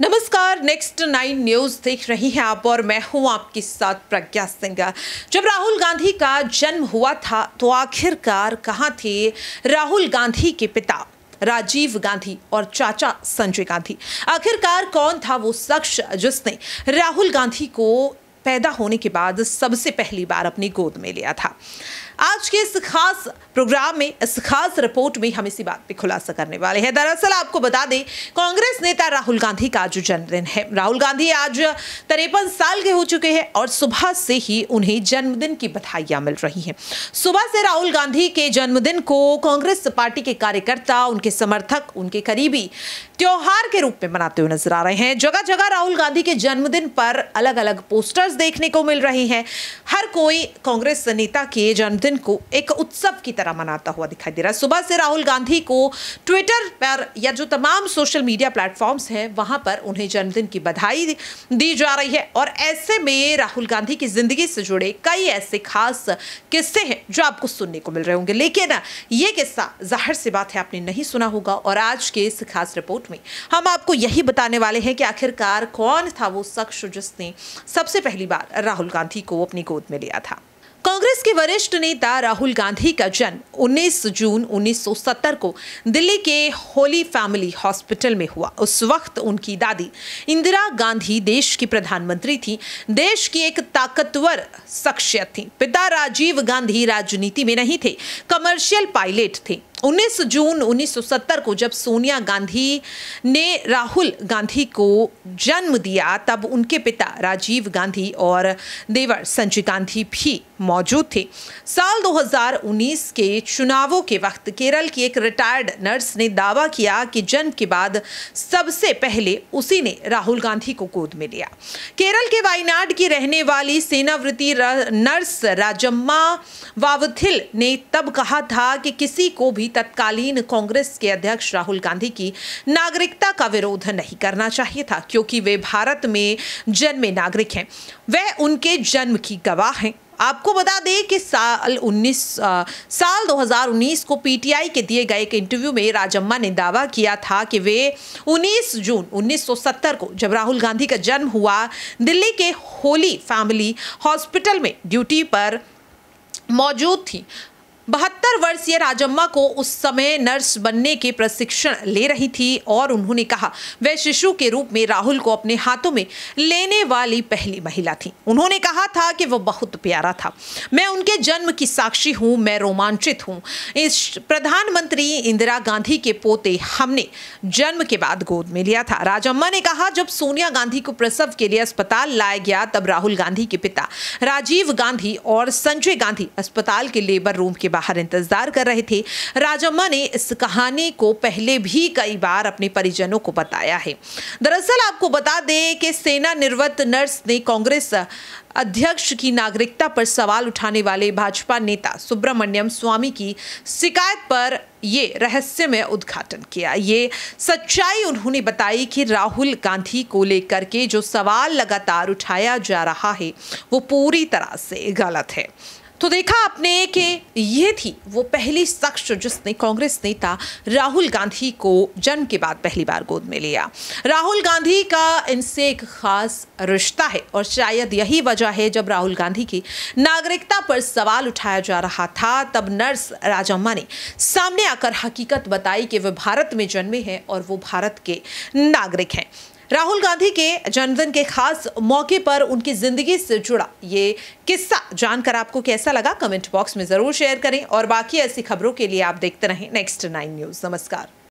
नमस्कार next nine news देख रही हैं आप और मैं हूं आपके साथ प्रज्ञा सिंह जब राहुल गांधी का जन्म हुआ था तो आखिरकार कहाँ थे राहुल गांधी के पिता राजीव गांधी और चाचा संजय गांधी आखिरकार कौन था वो शख्स जिसने राहुल गांधी को पैदा होने के बाद सबसे पहली बार अपनी गोद में लिया था आज के इस खास प्रोग्राम में इस खास रिपोर्ट में हम इसी बात पे खुलासा करने वाले हैं दरअसल आपको बता दें कांग्रेस नेता राहुल गांधी का आज जन्मदिन है राहुल गांधी आज तिरपन साल के हो चुके हैं और सुबह से ही उन्हें जन्मदिन की बधाइयां मिल रही हैं सुबह से राहुल गांधी के जन्मदिन को कांग्रेस पार्टी के कार्यकर्ता उनके समर्थक उनके करीबी त्योहार के रूप में मनाते हुए नजर आ रहे हैं जगह जगह राहुल गांधी के जन्मदिन पर अलग अलग पोस्टर्स देखने को मिल रहे हैं हर कोई कांग्रेस नेता के जन्मदिन दिन को एक उत्सव की तरह मनाता हुआ दिखाई दे रहा है सुबह से राहुल गांधी को ट्विटर पर या जो तमाम सोशल मीडिया प्लेटफॉर्म्स हैं वहां पर उन्हें जन्मदिन की बधाई दी जा रही है और ऐसे में राहुल गांधी की जिंदगी से जुड़े कई ऐसे खास किस्से हैं जो आपको सुनने को मिल रहे होंगे लेकिन ये किस्सा जाहिर सी बात है आपने नहीं सुना होगा और आज के इस खास रिपोर्ट में हम आपको यही बताने वाले हैं कि आखिरकार कौन था वो शख्स जिसने सबसे पहली बार राहुल गांधी को अपनी गोद में लिया था कांग्रेस के वरिष्ठ नेता राहुल गांधी का जन्म 19 जून 1970 को दिल्ली के होली फैमिली हॉस्पिटल में हुआ उस वक्त उनकी दादी इंदिरा गांधी देश की प्रधानमंत्री थी देश की एक ताकतवर शख्सियत थी पिता राजीव गांधी राजनीति में नहीं थे कमर्शियल पायलट थे 19 जून 1970 को जब सोनिया गांधी ने राहुल गांधी को जन्म दिया तब उनके पिता राजीव गांधी और देवर संजय गांधी भी मौजूद थे साल 2019 के चुनावों के वक्त केरल की एक रिटायर्ड नर्स ने दावा किया कि जन्म के बाद सबसे पहले उसी ने राहुल गांधी को गोद में लिया केरल के वायनाड की रहने वाली सेनावृत्ति नर्स राजम्मा वावथिल ने तब कहा था कि किसी को भी भी तत्कालीन कांग्रेस के अध्यक्ष राहुल गांधी की नागरिकता का विरोध नहीं करना चाहिए था क्योंकि वे भारत में जन्मे नागरिक हैं वे उनके जन्म की गवाह हैं आपको बता दें कि साल 19 साल 2019 को पीटीआई के दिए गए एक इंटरव्यू में राजम्मा ने दावा किया था कि वे 19 जून 1970 को जब राहुल गांधी का जन्म हुआ दिल्ली के होली फैमिली हॉस्पिटल में ड्यूटी पर मौजूद थी बहत्तर वर्षीय राजम्मा को उस समय नर्स बनने के प्रशिक्षण ले रही थी और उन्होंने कहा वह शिशु के रूप में राहुल को अपने हाथों में लेने वाली पहली महिला थी उन्होंने कहा था कि वह बहुत प्यारा था मैं उनके जन्म की साक्षी हूँ मैं रोमांचित हूँ इस प्रधानमंत्री इंदिरा गांधी के पोते हमने जन्म के बाद गोद में लिया था राजम्मा ने कहा जब सोनिया गांधी को प्रसव के लिए अस्पताल लाया गया तब राहुल गांधी के पिता राजीव गांधी और संजय गांधी अस्पताल के लेबर रूम के बाद बाहर इंतजार कर रहे थे राजम्मा ने इस कहानी को पहले भी कई बार अपने परिजनों को बताया है दरअसल आपको बता दें कि सेना निर्वत नर्स ने कांग्रेस अध्यक्ष की नागरिकता पर सवाल उठाने वाले भाजपा नेता सुब्रमण्यम स्वामी की शिकायत पर ये रहस्यमय उद्घाटन किया ये सच्चाई उन्होंने बताई कि राहुल गांधी को लेकर के जो सवाल लगातार उठाया जा रहा है वो पूरी तरह से गलत है तो देखा आपने कि ये थी वो पहली शख्स जिसने कांग्रेस नेता राहुल गांधी को जन्म के बाद पहली बार गोद में लिया राहुल गांधी का इनसे एक खास रिश्ता है और शायद यही वजह है जब राहुल गांधी की नागरिकता पर सवाल उठाया जा रहा था तब नर्स राजम्मा ने सामने आकर हकीकत बताई कि वे भारत में जन्मे हैं और वो भारत के नागरिक हैं राहुल गांधी के जन्मदिन के खास मौके पर उनकी जिंदगी से जुड़ा ये किस्सा जानकर आपको कैसा लगा कमेंट बॉक्स में जरूर शेयर करें और बाकी ऐसी खबरों के लिए आप देखते रहें नेक्स्ट नाइन न्यूज नमस्कार